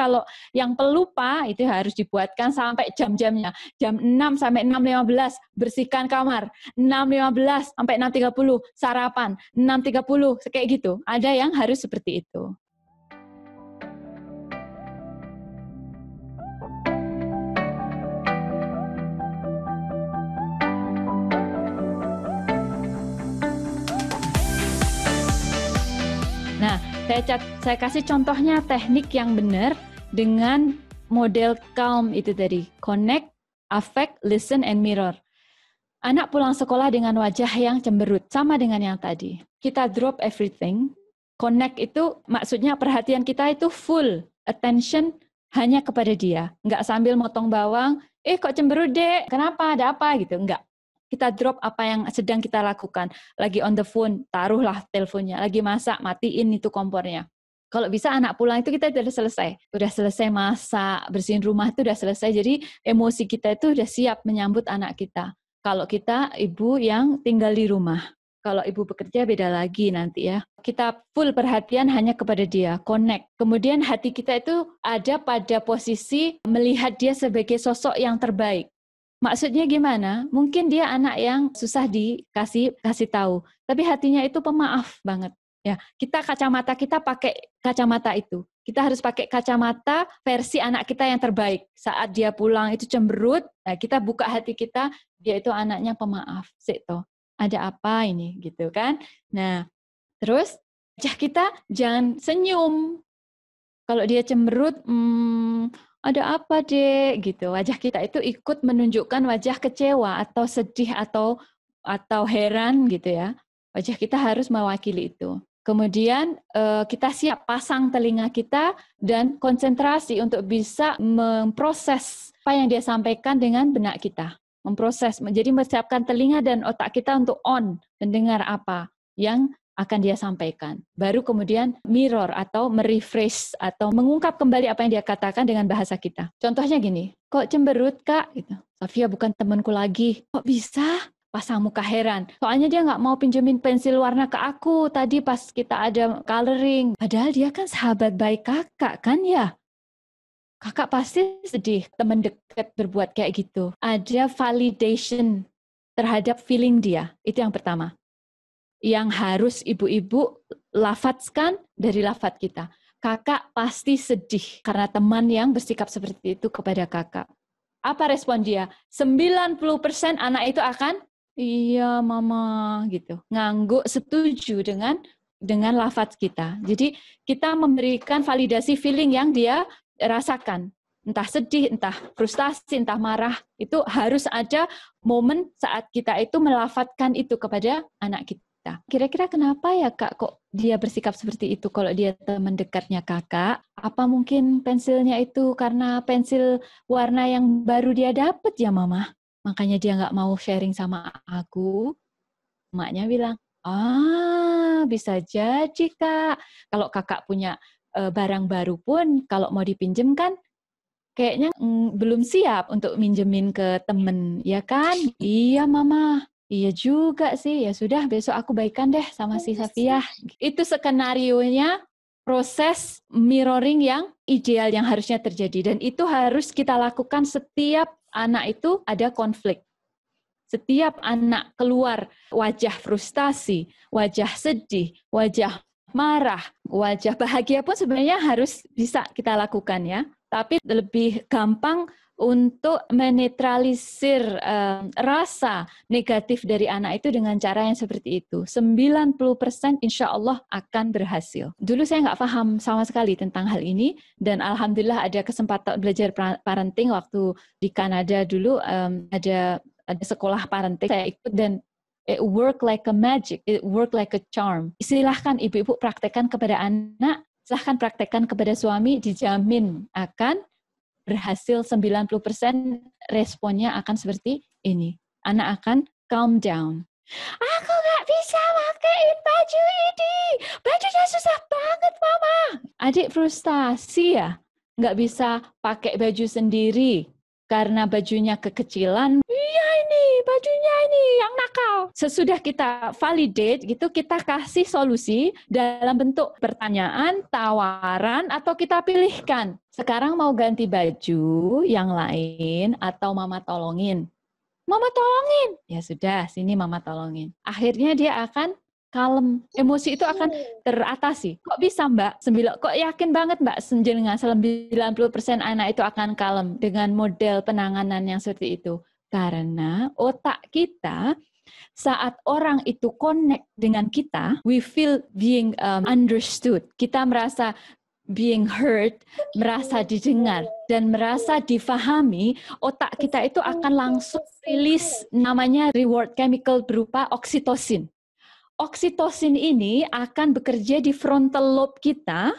kalau yang pelupa itu harus dibuatkan sampai jam-jamnya. Jam 6 sampai 6.15 bersihkan kamar, 6.15 sampai 6.30 sarapan, 6.30 kayak gitu. Ada yang harus seperti itu. Nah, saya, cat, saya kasih contohnya teknik yang benar dengan model calm itu tadi, connect, affect, listen, and mirror. Anak pulang sekolah dengan wajah yang cemberut, sama dengan yang tadi. Kita drop everything, connect itu maksudnya perhatian kita itu full, attention hanya kepada dia. Nggak sambil motong bawang, eh kok cemberut dek, kenapa, ada apa gitu, nggak. Kita drop apa yang sedang kita lakukan. Lagi on the phone, taruhlah teleponnya. Lagi masak, matiin itu kompornya. Kalau bisa anak pulang itu kita sudah selesai. Udah selesai masa bersihin rumah itu udah selesai. Jadi emosi kita itu udah siap menyambut anak kita. Kalau kita ibu yang tinggal di rumah. Kalau ibu bekerja beda lagi nanti ya. Kita full perhatian hanya kepada dia, connect. Kemudian hati kita itu ada pada posisi melihat dia sebagai sosok yang terbaik. Maksudnya gimana? Mungkin dia anak yang susah dikasih kasih tahu, tapi hatinya itu pemaaf banget. Ya, kita kacamata kita pakai kacamata itu. Kita harus pakai kacamata versi anak kita yang terbaik. Saat dia pulang itu cemberut, nah kita buka hati kita, dia itu anaknya pemaaf. Sito, ada apa ini gitu kan? Nah, terus wajah kita jangan senyum. Kalau dia cemberut, hmm, ada apa deh gitu. Wajah kita itu ikut menunjukkan wajah kecewa atau sedih atau atau heran gitu ya. Wajah kita harus mewakili itu. Kemudian eh, kita siap pasang telinga kita dan konsentrasi untuk bisa memproses apa yang dia sampaikan dengan benak kita. Memproses, menjadi menyiapkan telinga dan otak kita untuk on, mendengar apa yang akan dia sampaikan. Baru kemudian mirror atau merefresh atau mengungkap kembali apa yang dia katakan dengan bahasa kita. Contohnya gini, kok cemberut kak? Gitu. Sofia bukan temanku lagi. Kok bisa? pasang muka heran. Soalnya dia nggak mau pinjemin pensil warna ke aku tadi pas kita ada coloring. Padahal dia kan sahabat baik kakak kan ya. Kakak pasti sedih teman dekat berbuat kayak gitu. Ada validation terhadap feeling dia. Itu yang pertama. Yang harus ibu-ibu lafatkan dari lafat kita. Kakak pasti sedih karena teman yang bersikap seperti itu kepada kakak. Apa respon dia? 90% anak itu akan iya mama gitu. Ngangguk setuju dengan dengan lafaz kita. Jadi kita memberikan validasi feeling yang dia rasakan. Entah sedih, entah frustasi, entah marah, itu harus ada momen saat kita itu melafatkan itu kepada anak kita Kira-kira kenapa ya kak kok dia bersikap seperti itu kalau dia teman dekatnya kakak? Apa mungkin pensilnya itu karena pensil warna yang baru dia dapat ya mama? Makanya dia nggak mau sharing sama aku. Maknya bilang, ah bisa jadi kak. Kalau kakak punya eh, barang baru pun, kalau mau dipinjem kan, kayaknya mm, belum siap untuk minjemin ke temen, ya kan? Iya mama, Iya juga sih, ya sudah besok aku baikan deh sama si Safia. Itu skenario-nya proses mirroring yang ideal yang harusnya terjadi dan itu harus kita lakukan setiap anak itu ada konflik. Setiap anak keluar wajah frustasi, wajah sedih, wajah marah, wajah bahagia pun sebenarnya harus bisa kita lakukan ya. Tapi lebih gampang untuk menetralisir um, rasa negatif dari anak itu dengan cara yang seperti itu. 90% insya Allah akan berhasil. Dulu saya nggak paham sama sekali tentang hal ini, dan Alhamdulillah ada kesempatan belajar parenting waktu di Kanada dulu, um, ada, ada sekolah parenting, saya ikut dan It work like a magic, it work like a charm. Silahkan ibu-ibu praktekkan kepada anak, silahkan praktekkan kepada suami, dijamin akan berhasil 90% responnya akan seperti ini. Anak akan calm down. Aku nggak bisa pakaiin baju ini. Bajunya susah banget, Mama. Adik frustasi ya? Nggak bisa pakai baju sendiri karena bajunya kekecilan, nih bajunya ini yang nakal. Sesudah kita validate gitu, kita kasih solusi dalam bentuk pertanyaan, tawaran, atau kita pilihkan. Sekarang mau ganti baju yang lain atau mama tolongin? Mama tolongin. Ya sudah, sini mama tolongin. Akhirnya dia akan kalem. Emosi itu akan iya. teratasi. Kok bisa mbak? Sembilan, kok yakin banget mbak Senjenengan 90% anak itu akan kalem dengan model penanganan yang seperti itu. Karena otak kita saat orang itu connect dengan kita, we feel being um, understood. Kita merasa being heard, merasa didengar dan merasa difahami, otak kita itu akan langsung rilis namanya reward chemical berupa oksitosin. Oksitosin ini akan bekerja di frontal lobe kita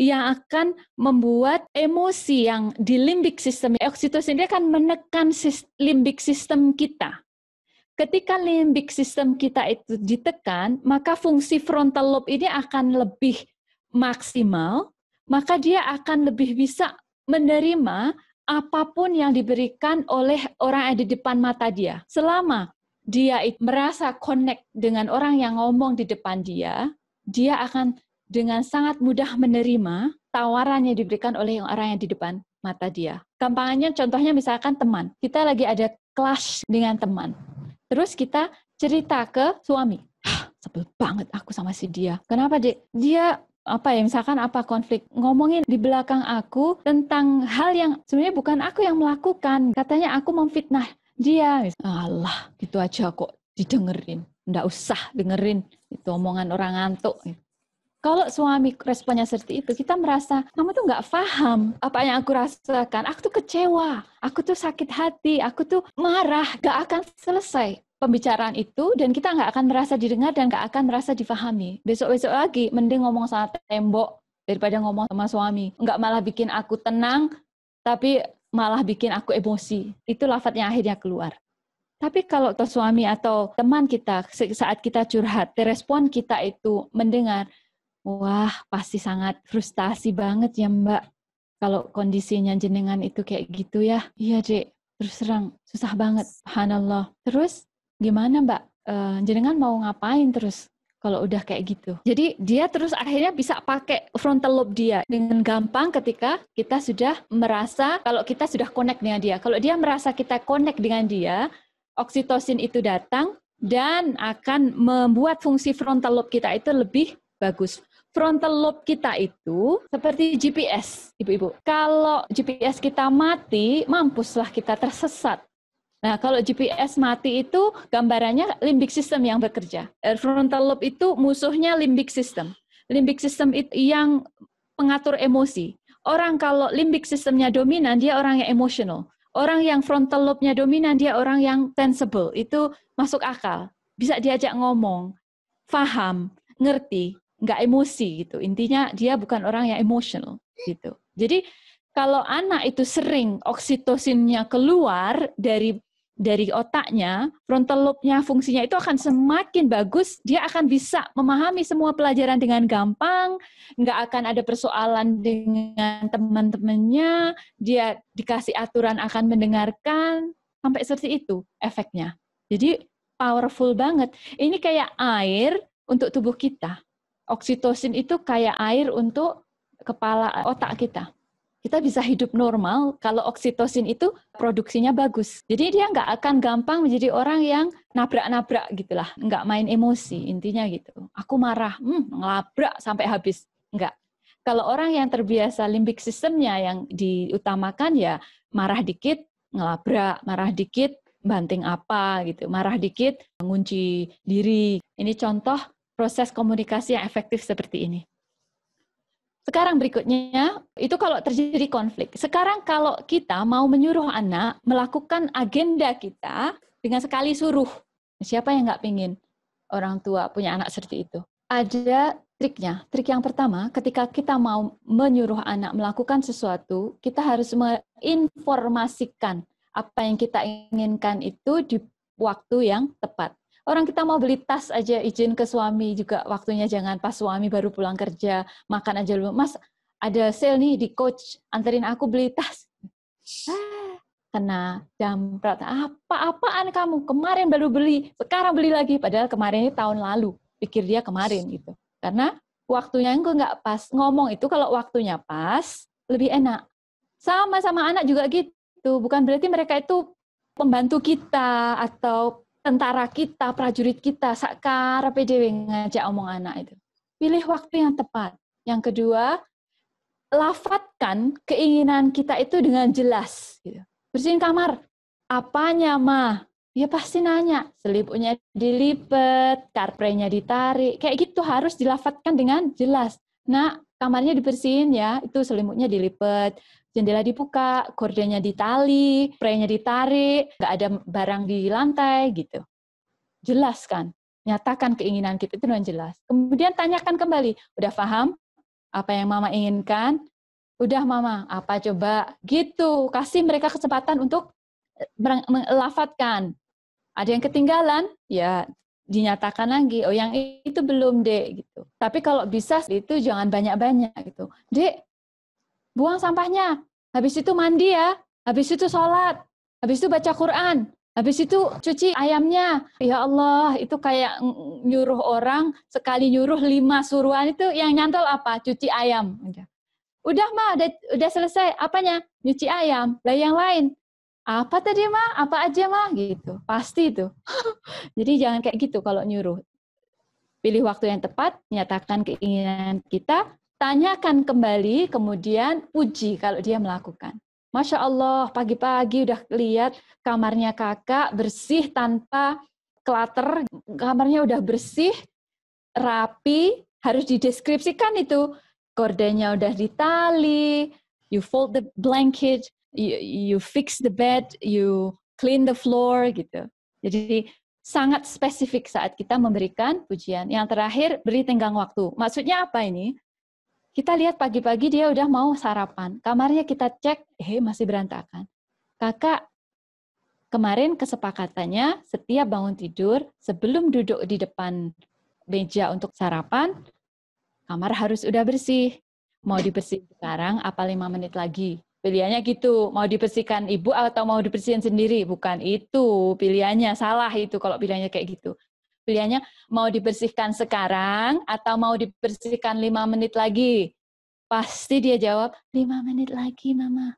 yang akan membuat emosi yang di limbik sistem oksitosin dia akan menekan limbik sistem kita. Ketika limbik sistem kita itu ditekan, maka fungsi frontal lobe ini akan lebih maksimal, maka dia akan lebih bisa menerima apapun yang diberikan oleh orang yang di depan mata dia. Selama dia merasa connect dengan orang yang ngomong di depan dia, dia akan dengan sangat mudah menerima tawaran yang diberikan oleh orang yang di depan mata dia. Gampangannya contohnya misalkan teman. Kita lagi ada clash dengan teman. Terus kita cerita ke suami. sebel banget aku sama si dia. Kenapa, Dek? Dia apa ya misalkan apa konflik ngomongin di belakang aku tentang hal yang sebenarnya bukan aku yang melakukan katanya aku memfitnah dia Allah gitu aja kok didengerin ndak usah dengerin itu omongan orang ngantuk kalau suami responnya seperti itu, kita merasa, kamu tuh nggak paham apa yang aku rasakan. Aku tuh kecewa, aku tuh sakit hati, aku tuh marah, Gak akan selesai pembicaraan itu dan kita nggak akan merasa didengar dan nggak akan merasa difahami. Besok-besok lagi, mending ngomong sama tembok daripada ngomong sama suami. Nggak malah bikin aku tenang, tapi malah bikin aku emosi. Itu lafat yang akhirnya keluar. Tapi kalau ke suami atau teman kita saat kita curhat, respon kita itu mendengar, Wah, pasti sangat frustasi banget ya Mbak. Kalau kondisinya jenengan itu kayak gitu ya. Iya dek, terus terang susah banget. Subhanallah. Terus gimana Mbak? E, jenengan mau ngapain terus kalau udah kayak gitu. Jadi dia terus akhirnya bisa pakai frontal lobe dia dengan gampang ketika kita sudah merasa kalau kita sudah connect dengan dia. Kalau dia merasa kita connect dengan dia, oksitosin itu datang dan akan membuat fungsi frontal lobe kita itu lebih bagus frontal lobe kita itu seperti GPS, ibu-ibu. Kalau GPS kita mati, mampuslah kita tersesat. Nah, kalau GPS mati itu gambarannya limbik sistem yang bekerja. Er, frontal lobe itu musuhnya limbik sistem. Limbik sistem itu yang pengatur emosi. Orang kalau limbik sistemnya dominan, dia orang yang emosional. Orang yang frontal lobe-nya dominan, dia orang yang sensible. Itu masuk akal. Bisa diajak ngomong, faham, ngerti nggak emosi gitu. Intinya dia bukan orang yang emosional gitu. Jadi kalau anak itu sering oksitosinnya keluar dari dari otaknya, frontal lobe-nya fungsinya itu akan semakin bagus, dia akan bisa memahami semua pelajaran dengan gampang, nggak akan ada persoalan dengan teman-temannya, dia dikasih aturan akan mendengarkan, sampai seperti itu efeknya. Jadi powerful banget. Ini kayak air untuk tubuh kita. Oksitosin itu kayak air untuk kepala otak kita. Kita bisa hidup normal kalau oksitosin itu produksinya bagus. Jadi dia nggak akan gampang menjadi orang yang nabrak-nabrak gitulah, nggak main emosi intinya gitu. Aku marah, hmm, ngelabrak sampai habis, nggak. Kalau orang yang terbiasa limbik sistemnya yang diutamakan ya marah dikit, ngelabrak, marah dikit, banting apa gitu, marah dikit, mengunci diri. Ini contoh proses komunikasi yang efektif seperti ini. Sekarang berikutnya, itu kalau terjadi konflik. Sekarang kalau kita mau menyuruh anak melakukan agenda kita dengan sekali suruh. Siapa yang nggak pingin orang tua punya anak seperti itu? Ada triknya. Trik yang pertama, ketika kita mau menyuruh anak melakukan sesuatu, kita harus menginformasikan apa yang kita inginkan itu di waktu yang tepat. Orang kita mau beli tas aja izin ke suami juga waktunya jangan pas suami baru pulang kerja makan aja dulu. Mas ada sale nih di coach anterin aku beli tas. Ah, kena kena berapa apa-apaan kamu kemarin baru beli sekarang beli lagi padahal kemarin ini tahun lalu pikir dia kemarin gitu karena waktunya yang gue nggak pas ngomong itu kalau waktunya pas lebih enak sama sama anak juga gitu bukan berarti mereka itu pembantu kita atau tentara kita, prajurit kita, sakar PDW ngajak omong anak itu. Pilih waktu yang tepat. Yang kedua, lafatkan keinginan kita itu dengan jelas. Gitu. Bersihin kamar. Apanya, Ma? ya pasti nanya. Seliputnya dilipet, karprenya ditarik. Kayak gitu harus dilafatkan dengan jelas. Nak, kamarnya dibersihin ya, itu selimutnya dilipet, jendela dibuka, kordenya ditali, spraynya ditarik, nggak ada barang di lantai gitu. Jelas kan? nyatakan keinginan kita itu dengan jelas. Kemudian tanyakan kembali, udah paham apa yang mama inginkan? Udah mama, apa coba? Gitu, kasih mereka kesempatan untuk eh, melafatkan. Ada yang ketinggalan, ya dinyatakan lagi, oh yang itu belum dek gitu. Tapi kalau bisa itu jangan banyak-banyak gitu. Dek, buang sampahnya. Habis itu mandi ya, habis itu sholat, habis itu baca Quran, habis itu cuci ayamnya. Ya Allah, itu kayak nyuruh orang, sekali nyuruh lima suruhan itu yang nyantol apa? Cuci ayam. Udah, Ma, mah, udah, udah selesai. Apanya? Nyuci ayam. Lah yang lain, apa tadi mah, apa aja mah gitu. Pasti itu. Jadi jangan kayak gitu kalau nyuruh. Pilih waktu yang tepat, nyatakan keinginan kita, tanyakan kembali, kemudian uji kalau dia melakukan. Masya Allah, pagi-pagi udah lihat kamarnya kakak bersih tanpa klater, kamarnya udah bersih, rapi, harus dideskripsikan itu. Gordennya udah ditali, you fold the blanket, you, you fix the bed, you clean the floor, gitu. Jadi sangat spesifik saat kita memberikan pujian. Yang terakhir, beri tenggang waktu. Maksudnya apa ini? Kita lihat pagi-pagi dia udah mau sarapan. Kamarnya kita cek, eh masih berantakan. Kakak, kemarin kesepakatannya setiap bangun tidur, sebelum duduk di depan meja untuk sarapan, kamar harus udah bersih. Mau dibersih sekarang apa lima menit lagi? Pilihannya gitu, mau dibersihkan ibu atau mau dibersihkan sendiri? Bukan itu, pilihannya salah itu kalau pilihannya kayak gitu pilihannya mau dibersihkan sekarang atau mau dibersihkan lima menit lagi. Pasti dia jawab, lima menit lagi mama.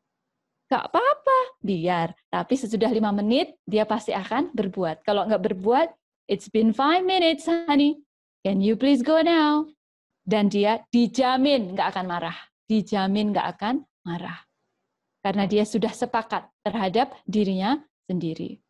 Gak apa-apa, biar. Tapi sesudah lima menit, dia pasti akan berbuat. Kalau nggak berbuat, it's been five minutes, honey. Can you please go now? Dan dia dijamin nggak akan marah. Dijamin nggak akan marah. Karena dia sudah sepakat terhadap dirinya sendiri.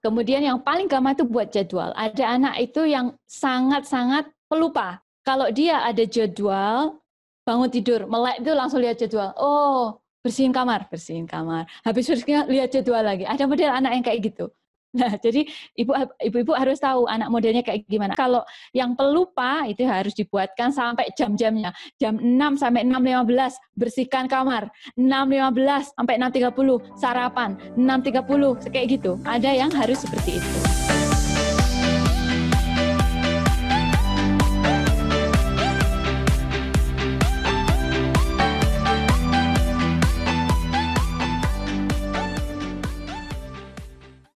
Kemudian yang paling gampang itu buat jadwal. Ada anak itu yang sangat-sangat pelupa. Kalau dia ada jadwal, bangun tidur, melek itu langsung lihat jadwal. Oh, bersihin kamar, bersihin kamar. Habis bersihin lihat jadwal lagi. Ada model anak yang kayak gitu. Nah, jadi ibu ibu harus tahu anak modelnya kayak gimana. Kalau yang pelupa itu harus dibuatkan sampai jam-jamnya. Jam 6 sampai 6.15 bersihkan kamar. 6.15 sampai 6.30 sarapan. 6.30 kayak gitu. Ada yang harus seperti itu.